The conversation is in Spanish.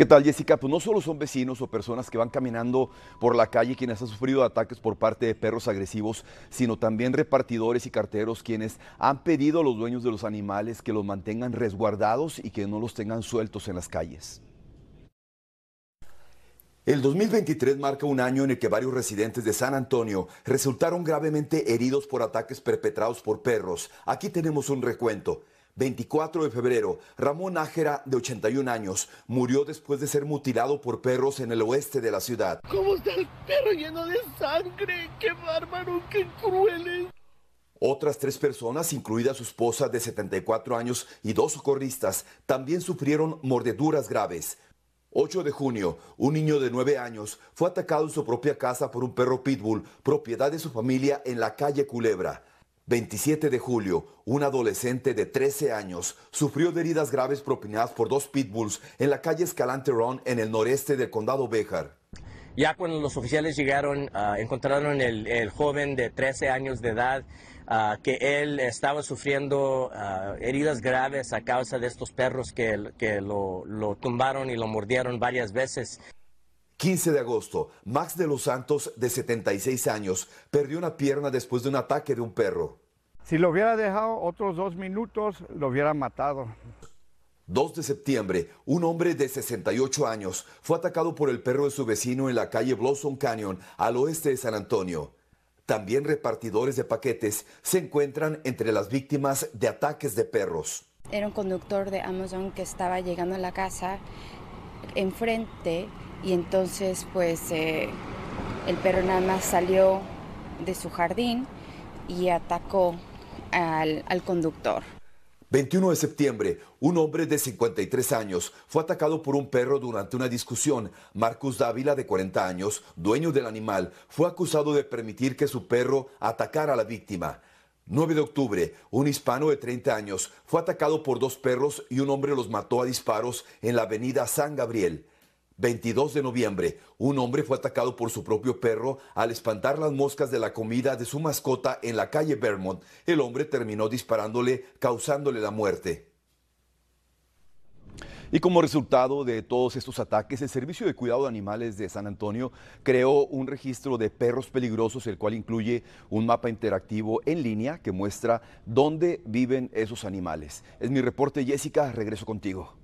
¿Qué tal, Jessica? Pues no solo son vecinos o personas que van caminando por la calle quienes han sufrido ataques por parte de perros agresivos, sino también repartidores y carteros quienes han pedido a los dueños de los animales que los mantengan resguardados y que no los tengan sueltos en las calles. El 2023 marca un año en el que varios residentes de San Antonio resultaron gravemente heridos por ataques perpetrados por perros. Aquí tenemos un recuento. 24 de febrero, Ramón Ágera, de 81 años, murió después de ser mutilado por perros en el oeste de la ciudad. ¿Cómo está el perro lleno de sangre? ¡Qué bárbaro, qué cruel! Otras tres personas, incluida su esposa de 74 años y dos socorristas, también sufrieron mordeduras graves. 8 de junio, un niño de 9 años fue atacado en su propia casa por un perro pitbull, propiedad de su familia en la calle Culebra. 27 de julio, un adolescente de 13 años sufrió de heridas graves propinadas por dos pitbulls en la calle Escalante Ron en el noreste del condado Béjar. Ya cuando los oficiales llegaron, ah, encontraron el, joven de 13 años de edad ah, que él estaba sufriendo ah, heridas graves a causa de estos perros que, lo tumbaron y lo mordieron varias veces. 15 de agosto, Max de los Santos, de 76 años, perdió una pierna después de un ataque de un perro. Si lo hubiera dejado otros dos minutos, lo hubiera matado. 2 de septiembre, un hombre de 68 años fue atacado por el perro de su vecino en la calle Blossom Canyon, al oeste de San Antonio. También repartidores de paquetes se encuentran entre las víctimas de ataques de perros. Era un conductor de Amazon que estaba llegando a la casa enfrente y entonces pues eh, el perro nada más salió de su jardín y atacó al, al conductor. 21 de septiembre, un hombre de 53 años fue atacado por un perro durante una discusión. Marcus Dávila, de 40 años, dueño del animal, fue acusado de permitir que su perro atacara a la víctima. 9 de octubre, un hispano de 30 años fue atacado por dos perros y un hombre los mató a disparos en la avenida San Gabriel. 22 de noviembre, un hombre fue atacado por su propio perro al espantar las moscas de la comida de su mascota en la calle Vermont. El hombre terminó disparándole, causándole la muerte. Y como resultado de todos estos ataques, el Servicio de Cuidado de Animales de San Antonio creó un registro de perros peligrosos, el cual incluye un mapa interactivo en línea que muestra dónde viven esos animales. Es mi reporte, Jessica, regreso contigo.